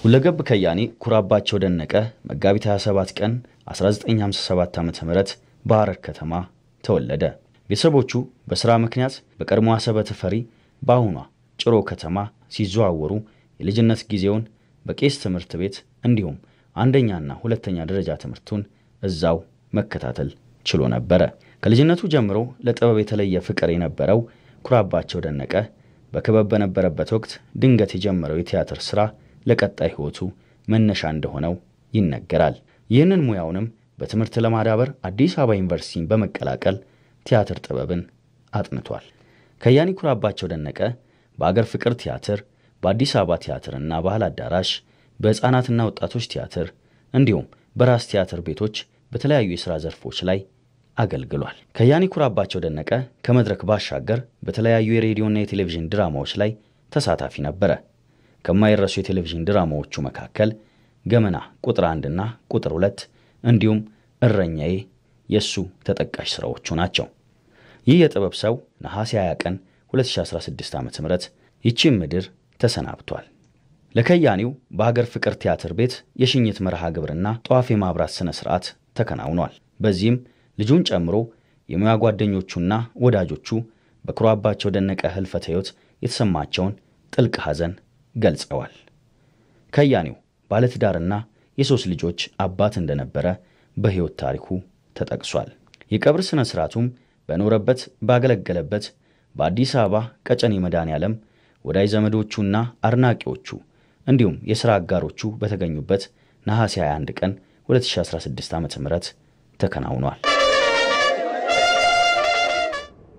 ሁለገብ ከያኒ ኩራባቸው ደነቀ መጋቢት 27 ቀን 1957 ዓ ም በሐረር ከተማ ተወለደ። ቤተሰቦቹ በሥራ ምክንያት በቀድሞ አሰበ ተፈሪ በአሁኗ ጭሮ ከተማ ሲዘዋወሩ የልጅነት ጊዜውን በቄስ ትምህርት ቤት እንዲሁም አንደኛና ሁለተኛ ደረጃ ትምህርቱን እዛው መከታተል ችሎ ነበረ። ከልጅነቱ ጀምሮ ለጥበብ የተለየ ፍቅር የነበረው ኩራባቸው ደነቀ በክበብ በነበረበት ወቅት ድንገት የጀመረው የቲያትር ሥራ ለቀጣይ ሕይወቱ መነሻ እንደሆነው ይነገራል። ይህንን ሙያውንም በትምህርት ለማዳበር አዲስ አበባ ዩኒቨርሲቲን በመቀላቀል ቲያትር ጥበብን አጥንቷል። ከያኒ ኩራባቸው ደነቀ በአገር ፍቅር ቲያትር፣ በአዲስ አበባ ቲያትርና ባህል አዳራሽ፣ በሕፃናትና ወጣቶች ቲያትር እንዲሁም በራስ ቲያትር ቤቶች በተለያዩ የሥራ ዘርፎች ላይ አገልግሏል። ከያኒ ኩራባቸው ደነቀ ከመድረክ ባሻገር በተለያዩ የሬዲዮና የቴሌቪዥን ድራማዎች ላይ ተሳታፊ ነበረ። ከማይረሱ የቴሌቪዥን ድራማዎቹ መካከል ገመና ቁጥር አንድና ቁጥር ሁለት እንዲሁም እረኛዬ የእሱ ተጠቃሽ ሥራዎቹ ናቸው። ይህ የጥበብ ሰው ነሐሴ 20 ቀን 2016 ዓ ም ይቺም ምድር ተሰናብቷል። ለከያኒው በሀገር ፍቅር ቲያትር ቤት የሽኝት መርሃ ግብርና ጠዋፊ የማብራት ሥነ ሥርዓት ተከናውኗል። በዚህም ልጁን ጨምሮ የሙያ ጓደኞቹና ወዳጆቹ በኩራባቸው ደነቀ ህልፈት ሕይወት የተሰማቸውን ጥልቅ ሐዘን ገልጸዋል። ከያኔው ባለትዳርና የሶስት ልጆች አባት እንደነበረ በሕይወት ታሪኩ ተጠቅሷል። የቀብር ሥነ ሥርዓቱም በኖረበት ባገለገለበት በአዲስ አበባ ቀጨኔ መድኃኔ ዓለም ወዳጅ ዘመዶቹና አድናቂዎቹ እንዲሁም የሥራ አጋሮቹ በተገኙበት ነሐሴ 21 ቀን 2016 ዓ ም ተከናውኗል።